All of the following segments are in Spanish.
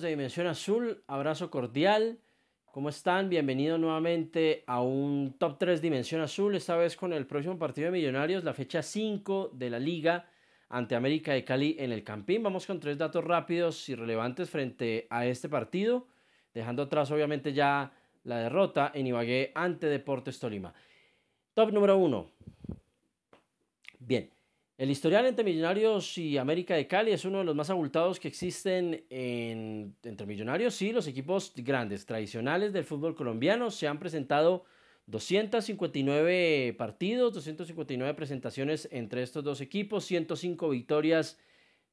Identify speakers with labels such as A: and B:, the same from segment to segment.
A: de Dimensión Azul, abrazo cordial. ¿Cómo están? Bienvenido nuevamente a un Top 3 Dimensión Azul, esta vez con el próximo partido de Millonarios, la fecha 5 de la liga ante América de Cali en el Campín. Vamos con tres datos rápidos y relevantes frente a este partido, dejando atrás obviamente ya la derrota en Ibagué ante Deportes Tolima. Top número 1. Bien, el historial entre Millonarios y América de Cali es uno de los más abultados que existen entre Millonarios y los equipos grandes, tradicionales del fútbol colombiano. Se han presentado 259 partidos, 259 presentaciones entre estos dos equipos, 105 victorias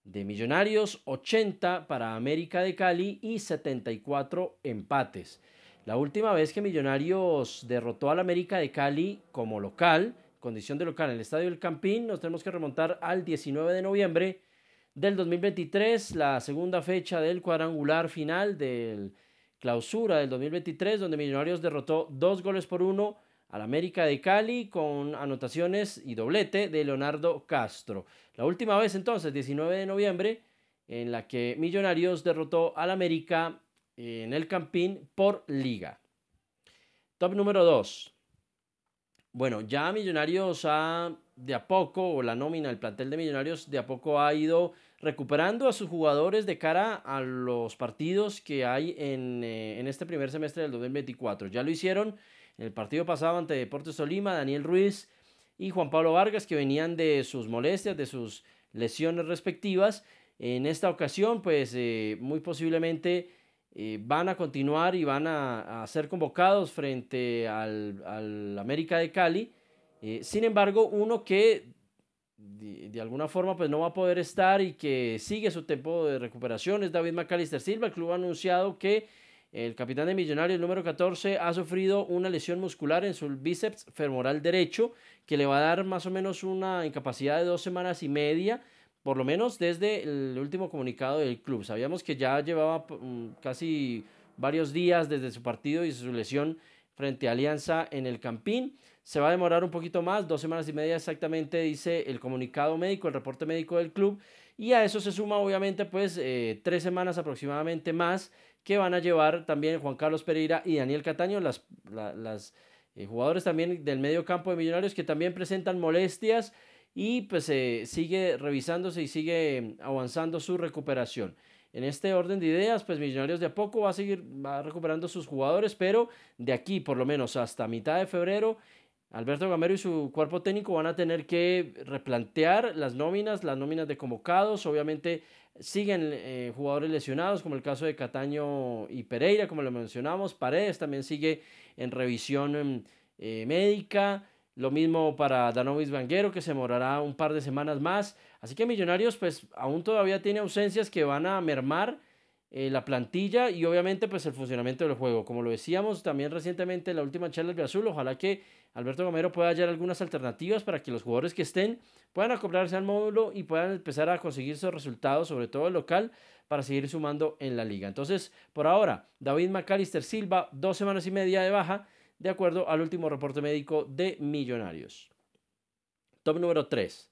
A: de Millonarios, 80 para América de Cali y 74 empates. La última vez que Millonarios derrotó al América de Cali como local, condición de local en el Estadio del Campín, nos tenemos que remontar al 19 de noviembre del 2023, la segunda fecha del cuadrangular final del clausura del 2023, donde Millonarios derrotó dos goles por uno al América de Cali con anotaciones y doblete de Leonardo Castro. La última vez entonces, 19 de noviembre, en la que Millonarios derrotó al América en el Campín por liga. Top número 2 bueno, ya Millonarios ha de a poco, o la nómina, el plantel de Millonarios de a poco ha ido recuperando a sus jugadores de cara a los partidos que hay en, eh, este primer semestre del 2024. Ya lo hicieron en el partido pasado ante Deportes Tolima, Daniel Ruiz y Juan Pablo Vargas, que venían de sus molestias, de sus lesiones respectivas. En esta ocasión, pues eh, muy posiblemente eh, van a continuar y van a, ser convocados frente al, América de Cali. Eh, sin embargo, uno que de, alguna forma pues no va a poder estar y que sigue su tiempo de recuperación es David McAllister Silva. El club ha anunciado que el capitán de Millonarios número 14 ha sufrido una lesión muscular en su bíceps femoral derecho que le va a dar más o menos una incapacidad de dos semanas y media por lo menos desde el último comunicado del club. Sabíamos que ya llevaba mm, casi varios días desde su partido y su lesión frente a Alianza en el Campín. Se va a demorar un poquito más, dos semanas y media exactamente, dice el comunicado médico, el reporte médico del club. Y a eso se suma obviamente pues eh, tres semanas aproximadamente más que van a llevar también Juan Carlos Pereira y Daniel Cataño, las, eh, jugadores también del medio campo de Millonarios que también presentan molestias y pues sigue revisándose y sigue avanzando su recuperación. En este orden de ideas, pues Millonarios de a poco va a seguir va recuperando sus jugadores, pero de aquí por lo menos hasta mitad de febrero, Alberto Gamero y su cuerpo técnico van a tener que replantear las nóminas, las nóminas de convocados, obviamente siguen eh, jugadores lesionados, como el caso de Cataño y Pereira, como lo mencionamos, Paredes también sigue en revisión em, eh, médica. Lo mismo para Danovis Vanguero, que se morará un par de semanas más. Así que Millonarios, pues aún todavía tiene ausencias que van a mermar eh, la plantilla y obviamente pues el funcionamiento del juego. Como lo decíamos también recientemente en la última charla de Azul, ojalá que Alberto Romero pueda hallar algunas alternativas para que los jugadores que estén puedan acoplarse al módulo y puedan empezar a conseguir sus resultados, sobre todo el local, para seguir sumando en la liga. Entonces, por ahora, David McAllister Silva, dos semanas y media de baja de acuerdo al último reporte médico de Millonarios. Top número 3.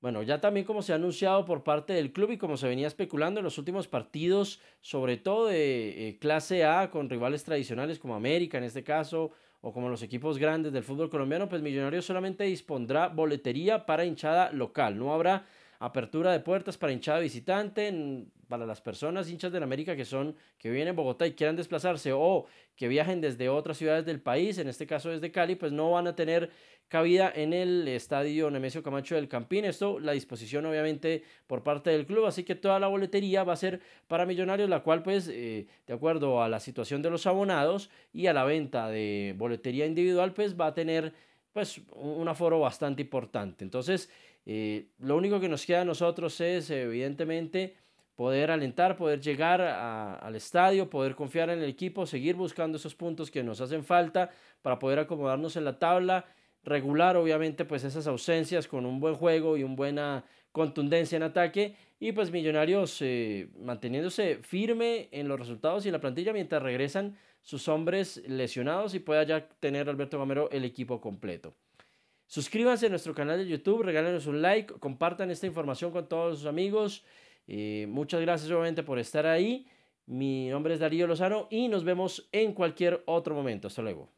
A: Bueno, ya también como se ha anunciado por parte del club y como se venía especulando en los últimos partidos, sobre todo de eh, clase A con rivales tradicionales como América en este caso, o como los equipos grandes del fútbol colombiano, pues Millonarios solamente dispondrá boletería para hinchada local. No habrá apertura de puertas para hinchada visitante, para las personas hinchas del América que son que vienen a Bogotá y quieran desplazarse o que viajen desde otras ciudades del país, en este caso desde Cali, pues no van a tener cabida en el estadio Nemesio Camacho del Campín. Esto la disposición obviamente por parte del club, así que toda la boletería va a ser para Millonarios, la cual pues eh, de acuerdo a la situación de los abonados y a la venta de boletería individual pues va a tener es pues, un aforo bastante importante. Entonces, eh, lo único que nos queda a nosotros es, evidentemente, poder alentar, poder llegar al estadio, poder confiar en el equipo, seguir buscando esos puntos que nos hacen falta para poder acomodarnos en la tabla, regular obviamente pues esas ausencias con un buen juego y un buena contundencia en ataque. Y pues Millonarios eh, manteniéndose firme en los resultados y en la plantilla mientras regresan sus hombres lesionados y pueda ya tener Alberto Gamero el equipo completo. Suscríbanse a nuestro canal de YouTube, regálenos un like, compartan esta información con todos sus amigos. Eh, muchas gracias nuevamente por estar ahí. Mi nombre es Darío Lozano y nos vemos en cualquier otro momento. Hasta luego.